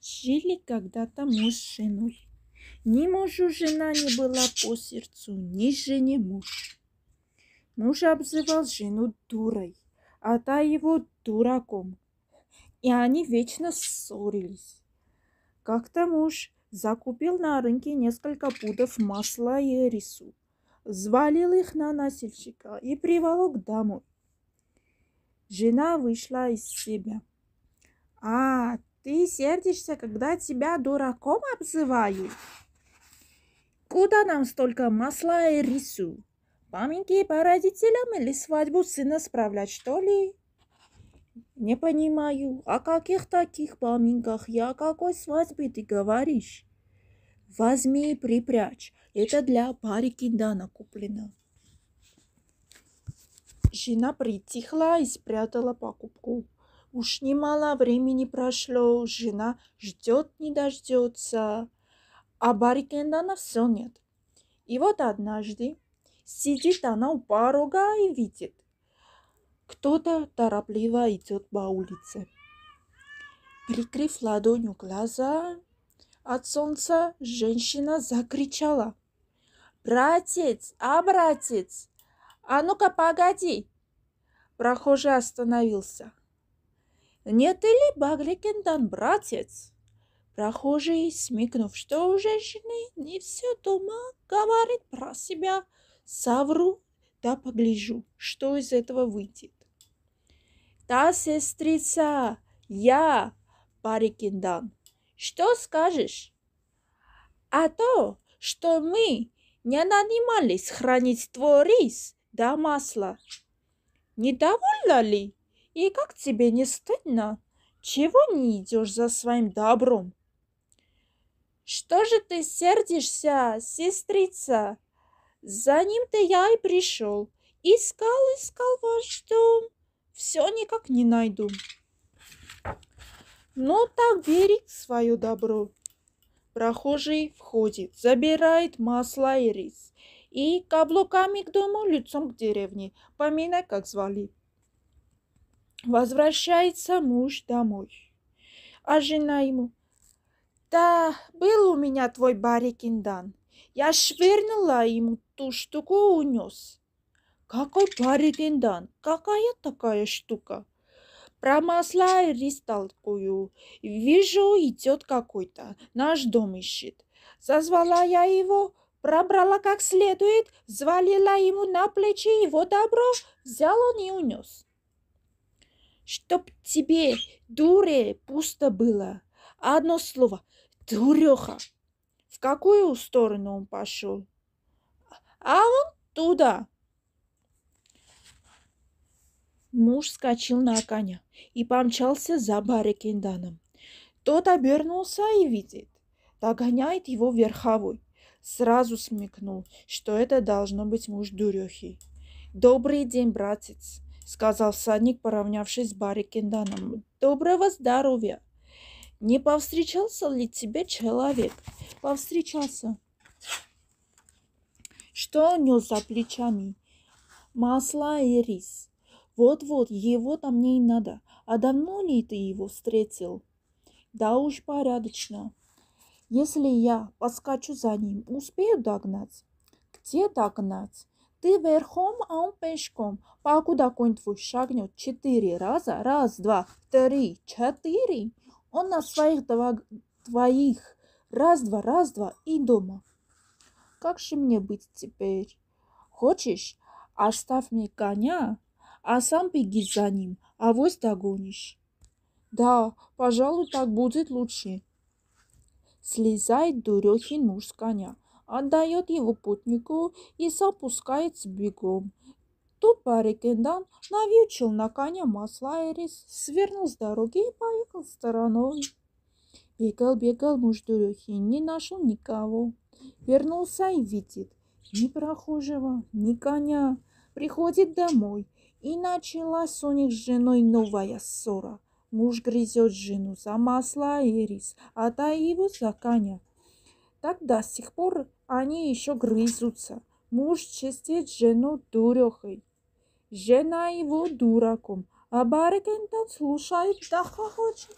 жили когда-то муж с женой. Ни мужу жена не была по сердцу, ни жене муж. Муж обзывал жену дурой, а та его дураком. И они вечно ссорились. Как-то муж закупил на рынке несколько пудов масла и рису, звалил их на носильщика и приволок домой. Жена вышла из себя. «А, ты сердишься, когда тебя дураком обзывают? Куда нам столько масла и рису? Поминки по родителям или свадьбу сына справлять, что ли? Не понимаю, о каких таких поминках Я какой свадьбе ты говоришь? Возьми и припрячь. Это для парики, киндана куплено. Жена притихла и спрятала покупку. Уж немало времени прошло, жена ждет, не дождется, а на все нет. И вот однажды сидит она у порога и видит, кто-то торопливо идет по улице. Прикрыв ладонью глаза от солнца, женщина закричала. «Братец! А, братец! А ну-ка, погоди!» Прохожий остановился – не ты ли Багликендан, братец? Прохожий, смекнув, что у женщины не все дома, говорит про себя. "Савру, да погляжу, что из этого выйдет. Та сестрица, я, Барикиндан, что скажешь? А то, что мы не нанимались хранить твой рис да масло. Недовольна ли? И как тебе не стыдно? Чего не идешь за своим добром? Что же ты сердишься, сестрица? За ним-то я и пришел. Искал, искал ваш дом. Все никак не найду. Ну так бери свое добро. Прохожий входит, забирает масло и рис. И каблуками к дому, лицом к деревне. Поминай, как звали. Возвращается муж домой. А жена ему, да, был у меня твой барикиндан. Я швырнула ему ту штуку унес. Какой барикиндан? Какая такая штука? Промасла ристалкую. Вижу, идет какой-то. Наш дом ищет. Зазвала я его, пробрала как следует, звалила ему на плечи его добро, взял он и унес чтоб тебе, дуре, пусто было. Одно слово – дуреха. В какую сторону он пошел? А он туда. Муж скочил на коня и помчался за Барикинданом. Тот обернулся и видит. Догоняет его верховой. Сразу смекнул, что это должно быть муж дурехи. «Добрый день, братец!» сказал всадник, поравнявшись с Барри Кенданом. «Доброго здоровья!» «Не повстречался ли тебе человек?» «Повстречался». «Что у него за плечами?» «Масло и рис». «Вот-вот, его-то мне и надо. А давно ли ты его встретил?» «Да уж порядочно. Если я поскочу за ним, успею догнать?» «Где догнать?» Ты верхом, а он пешком. Покуда конь твой шагнет четыре раза. Раз, два, три, четыре. Он на своих два, твоих. Раз, два, раз, два и дома. Как же мне быть теперь? Хочешь, оставь мне коня, а сам беги за ним, а вось догонишь. Да, пожалуй, так будет лучше. Слезай, дурехин муж с коня отдает его путнику и запускается бегом. Тут Барикендан навьючил на коня масла рис, свернул с дороги и поехал стороной. Бегал, бегал муж рехи, не нашел никого. Вернулся и видит ни прохожего, ни коня. Приходит домой, и началась у них с женой новая ссора. Муж грызет жену за масло и рис, а та его за коня. Так до сих пор они еще грызутся. Муж чистит жену дурехой, жена его дураком, а Барыкин там слушает да хохочет.